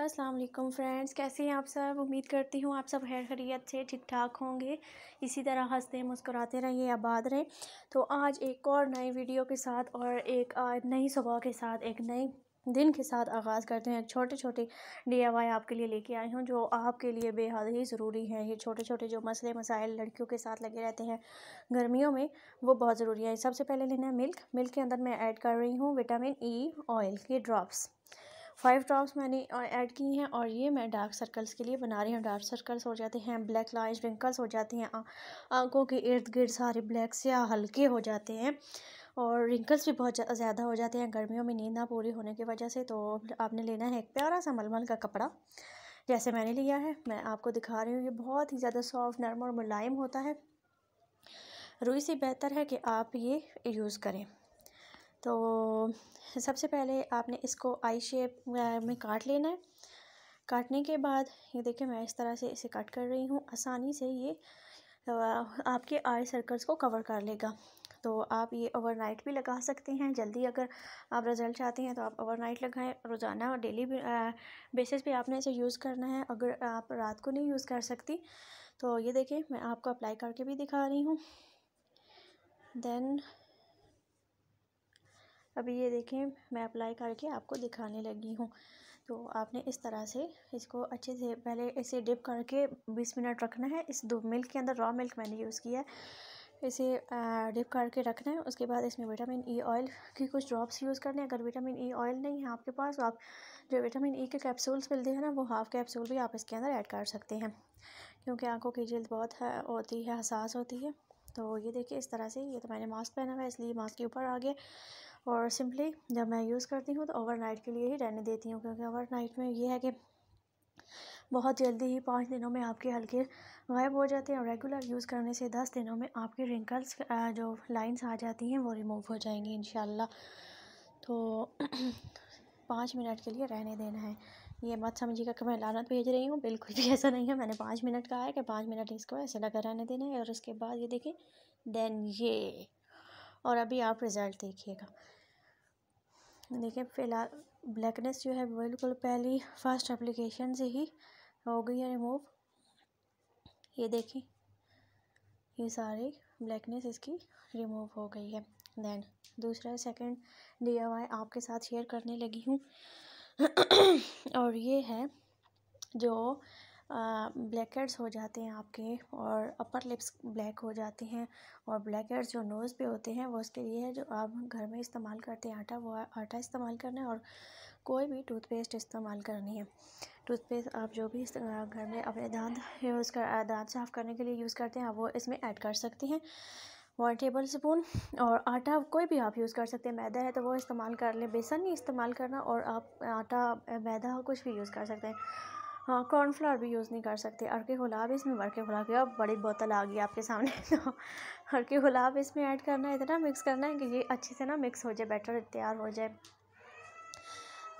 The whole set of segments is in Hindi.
अस्सलाम वालेकुम फ्रेंड्स कैसे हैं आप सब उम्मीद करती हूँ आप सब खैर खरीत से ठीक ठाक होंगे इसी तरह हंसते मुस्कुराते रहिए आबाद रहें तो आज एक और नई वीडियो के साथ और एक नई सुबह के साथ एक नई दिन के साथ आगाज़ करते हैं एक छोटे छोटे डी आपके लिए लेके आई हूँ जो आपके लिए बेहद ही ज़रूरी हैं ये छोटे छोटे जो मसले मसाइल लड़कियों के साथ लगे रहते हैं गर्मियों में वो बहुत ज़रूरी है सबसे पहले लेना है मिल्क मिल्क के अंदर मैं ऐड कर रही हूँ विटामिन ई ऑयल के ड्रॉप्स फाइव ड्रॉप्स मैंने ऐड की हैं और ये मैं डार्क सर्कल्स के लिए बना रही हूँ डार्क सर्कल्स हो जाते हैं ब्लैक लाइज रिंकल्स हो जाते हैं आंखों के इर्द गिर्द सारे ब्लैक से हल्के हो जाते हैं और रिंकल्स भी बहुत ज़्यादा हो जाते हैं गर्मियों में नींद ना पूरी होने की वजह से तो आपने लेना है एक प्यारा सा मलमल का कपड़ा जैसे मैंने लिया है मैं आपको दिखा रही हूँ ये बहुत ही ज़्यादा सॉफ्ट नरम और मुलायम होता है रुई से बेहतर है कि आप ये यूज़ करें तो सबसे पहले आपने इसको आई शेप में काट लेना है काटने के बाद ये देखें मैं इस तरह से इसे कट कर रही हूँ आसानी से ये आपके आई सर्कल्स को कवर कर लेगा तो आप ये ओवरनाइट भी लगा सकते हैं जल्दी अगर आप रिज़ल्ट चाहते हैं तो आप ओवरनाइट लगाएं रोज़ाना और डेली बेसिस पे आपने इसे यूज़ करना है अगर आप रात को नहीं यूज़ कर सकती तो ये देखें मैं आपको अप्लाई करके भी दिखा रही हूँ दैन अभी ये देखें मैं अप्लाई करके आपको दिखाने लगी हूँ तो आपने इस तरह से इसको अच्छे से पहले इसे डिप करके 20 मिनट रखना है इस दो मिल्क के अंदर रॉ मिल्क मैंने यूज़ किया है इसे डिप करके रखना है उसके बाद इसमें विटामिन ई ऑयल की कुछ ड्रॉप्स यूज़ करने हैं अगर विटामिन ई ऑयल नहीं है आपके पास तो आप जो विटामिन ई e के कैप्सूल्स मिलते हैं ना वो हाफ़ कैप्सूल भी आप इसके अंदर ऐड कर सकते हैं क्योंकि आंखों की जल्द बहुत होती है हसास होती है तो ये देखिए इस तरह से ये तो मैंने मास्क पहना हुआ है इसलिए मास्क के ऊपर आ गया और सिंपली जब मैं यूज़ करती हूँ तो ओवरनाइट के लिए ही रहने देती हूँ क्योंकि ओवरनाइट में ये है कि बहुत जल्दी ही पाँच दिनों में आपके हल्के गायब हो जाते हैं और रेगुलर यूज़ करने से दस दिनों में आपके रिंकल्स जो लाइंस आ जाती हैं वो रिमूव हो जाएंगी इन तो पाँच मिनट के लिए रहने देना है ये मत समझिएगा कि मैं लानत भेज रही हूँ बिल्कुल भी ऐसा नहीं है मैंने पाँच मिनट कहा है कि पाँच मिनट इसको ऐसे लगा रहने देना है और उसके बाद ये देखें देन ये और अभी आप रिज़ल्ट देखिएगा देखिए फ़िलहाल ब्लैकनेस जो है बिल्कुल पहली फर्स्ट एप्लीकेशन से ही हो गई है रिमूव ये देखिए ये सारी ब्लैकनेस इसकी रिमूव हो गई है देन दूसरा सेकंड डी आपके साथ शेयर करने लगी हूँ और ये है जो ब्लैक हेड्स हो जाते हैं आपके और अपर लिप्स ब्लैक हो जाते हैं और ब्लैक हेड्स जो नोज़ पे होते हैं वो उसके लिए है जो आप घर में इस्तेमाल करते हैं आटा वो आटा इस्तेमाल करना है और कोई भी टूथपेस्ट इस्तेमाल करनी है टूथपेस्ट आप जो भी घर में अपने दांत यूज़ कर दांत साफ़ करने के लिए यूज़ करते हैं आप वो इसमें ऐड कर सकते हैं वन टेबल स्पून और आटा कोई भी आप यूज़ कर सकते हैं मैदा है तो वो इस्तेमाल कर लें बेसन नहीं इस्तेमाल करना और आप आटा मैदा कुछ भी यूज़ कर सकते हैं हाँ कॉर्नफ्लावर भी यूज़ नहीं कर सकते अरके गुलाब इसमें अर्क गुलाब की बड़ी बोतल आ गई आपके सामने तो अर्क गुलाब इसमें ऐड करना है इतना मिक्स करना है कि ये अच्छे से ना मिक्स हो जाए बैटर तैयार हो जाए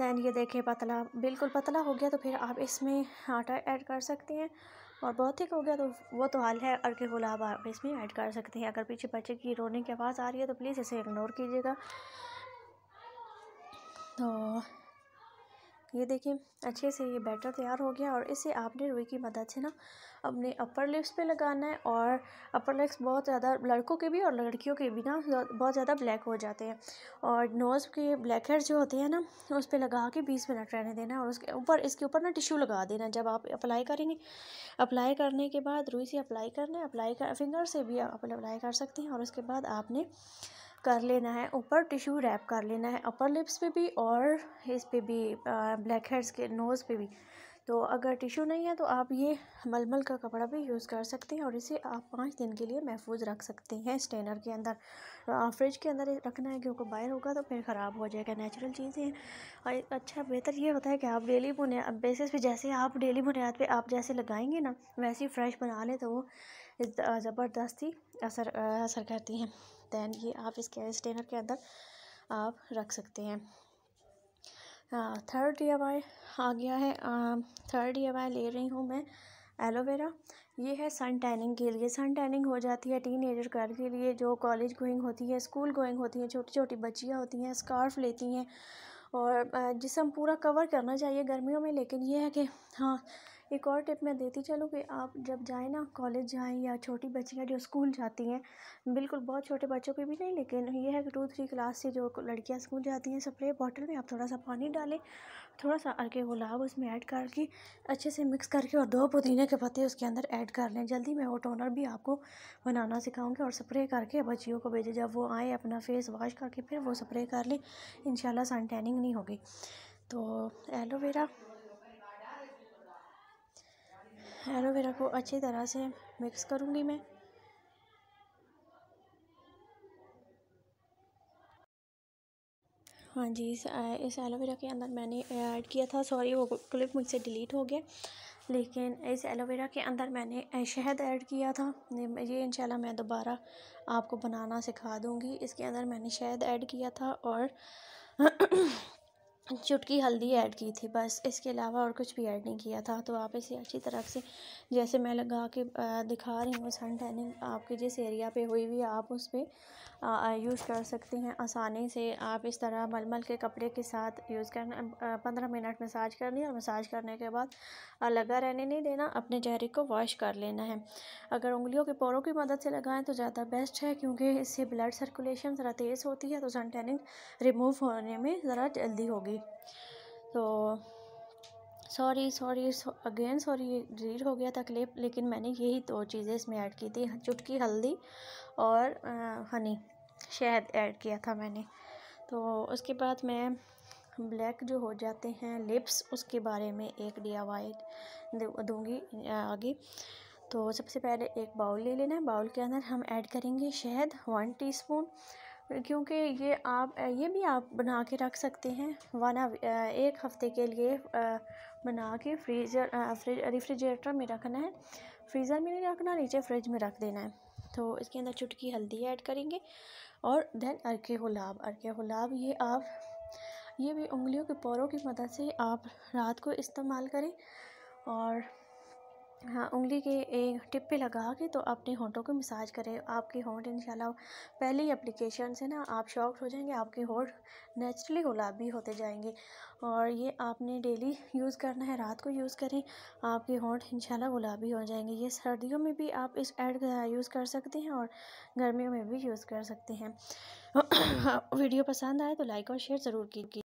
दैन ये देखिए पतला बिल्कुल पतला हो गया तो फिर आप इसमें आटा ऐड कर सकते हैं और बहुत ही हो गया तो वो तो हाल है अर्क गुलाब आप इसमें ऐड कर सकते हैं अगर पीछे बच्चे की रोने की आवाज़ आ रही है तो प्लीज़ इसे इग्नोर कीजिएगा तो ये देखिए अच्छे से ये बैटर तैयार हो गया और इसे आपने रुई की मदद से ना अपने अपर लिप्स पे लगाना है और अपर लिप्स बहुत ज़्यादा लड़कों के भी और लड़कियों के भी ना बहुत ज़्यादा ब्लैक हो जाते हैं और नोज़ के ब्लैक हेड जो होते हैं ना उस पर लगा के बीस मिनट रहने देना और उसके ऊपर इसके ऊपर ना टिश्यू लगा देना जब आप अप्लाई करेंगे अप्लाई करने के बाद रुई से अप्लाई करना है अप्लाई कर फिंगर से भी आप अप्लाई कर सकते हैं और उसके बाद आपने कर लेना है ऊपर टिश्यू रैप कर लेना है अपर लिप्स पे भी और इस पे भी ब्लैक हेड्स के नोज़ पे भी तो अगर टिशू नहीं है तो आप ये मलमल का कपड़ा भी यूज़ कर सकते हैं और इसे आप पाँच दिन के लिए महफूज रख सकते हैं स्टेनर के अंदर फ्रिज के अंदर रखना है क्योंकि बाहर होगा तो फिर ख़राब हो जाएगा नेचुरल चीज़ें और अच्छा बेहतर ये होता है कि आप डेली बुनियाद बेसिस पे जैसे आप डेली बुनियाद पर आप जैसे लगाएंगे ना वैसे ही फ्रेश बना लें तो वो ज़बरदस्ती असर असर करती हैं दैन ये आप इसके स्टेनर के अंदर आप रख सकते हैं थर्ड हाँ, डी आ गया है थर्ड डी ले रही हूँ मैं एलोवेरा ये है सन टैनिंग के लिए सन टैनिंग हो जाती है टीन एजर गर्ल के लिए जो कॉलेज गोइंग होती है स्कूल गोइंग होती हैं छोटी छोटी बच्चियाँ होती हैं स्कार्फ लेती हैं और जिसम पूरा कवर करना चाहिए गर्मियों में लेकिन ये है कि हाँ एक और टिप मैं देती चलूँ कि आप जब जाएँ ना कॉलेज जाएँ या छोटी बच्चियाँ जो स्कूल जाती हैं बिल्कुल बहुत छोटे बच्चों की भी नहीं लेकिन यह है कि टू थ्री क्लास से जो लड़कियाँ स्कूल जाती हैं स्प्रे बॉटल में आप थोड़ा सा पानी डालें थोड़ा सा अर्के गुलाब उसमें ऐड करके अच्छे से मिक्स करके और दो पुदीने के पत्ते उसके अंदर ऐड कर लें जल्दी मैं वो टोनर भी आपको बनाना सिखाऊंगी और स्प्रे करके बच्चियों को भेजें जब वो आए अपना फेस वॉश करके फिर वो स्प्रे कर लें इन सन टैनिंग नहीं होगी तो एलोवेरा एलोवेरा को अच्छी तरह से मिक्स करूँगी मैं हाँ जी इस इस एलोवेरा के अंदर मैंने ऐड किया था सॉरी वो क्लिप मुझसे डिलीट हो गया लेकिन इस एलोवेरा के अंदर मैंने शहद ऐड किया था ये इंशाल्लाह मैं दोबारा आपको बनाना सिखा दूँगी इसके अंदर मैंने शहद ऐड किया था और चुटकी हल्दी ऐड की थी बस इसके अलावा और कुछ भी ऐड नहीं किया था तो आप इसे अच्छी तरह से जैसे मैं लगा के दिखा रही हूँ सन टैनिंग आपके जिस एरिया पे हुई हुई आप उस पर यूज़ कर सकते हैं आसानी से आप इस तरह मलमल के कपड़े के साथ यूज़ करना पंद्रह मिनट मसाज कर लिया और मसाज करने के बाद लगा रहने नहीं देना अपने चेहरे को वॉश कर लेना है अगर उंगलियों के पोरों की मदद से लगाएं तो ज़्यादा बेस्ट है क्योंकि इससे ब्लड सर्कुलेशन ज़रा तेज़ होती है तो सन टैनिंग रिमूव होने में ज़रा जल्दी होगी सॉरी तो sorry sorry again sorry delete हो गया था क्लिप लेकिन मैंने यही दो चीज़ें इसमें ऐड की थी चुटकी हल्दी और आ, हनी शहद ऐड किया था मैंने तो उसके बाद मैं ब्लैक जो हो जाते हैं लिप्स उसके बारे में एक डी वाई दूँगी आगे तो सबसे पहले एक बाउल ले लेना है बाउल के अंदर हम ऐड करेंगे शहद वन टीस्पून क्योंकि ये आप ये भी आप बना के रख सकते हैं वन एक हफ़्ते के लिए बना के फ्रीज़र फ्रिज रिफ्रिजरेटर में रखना है फ्रीज़र में नहीं रखना नीचे फ्रिज में रख देना है तो इसके अंदर चुटकी हल्दी ऐड करेंगे और देन अरके गुलाब अरके गुलाब ये आप ये भी उंगलियों के पौरों की मदद से आप रात को इस्तेमाल करें और हाँ उंगली के एक टिप पे लगा के तो अपने होंठों को मसाज करें आपके होंठ इंशाल्लाह पहली एप्लीकेशन से ना आप शॉक हो जाएंगे आपके होंठ नेचुरली गुलाबी होते जाएंगे और ये आपने डेली यूज़ करना है रात को यूज़ करें आपके होंठ इंशाल्लाह गुलाबी हो जाएंगे ये सर्दियों में भी आप इस एड यूज़ कर सकते हैं और गर्मियों में भी यूज़ कर सकते हैं हाँ, वीडियो पसंद आए तो लाइक और शेयर ज़रूर कीजिए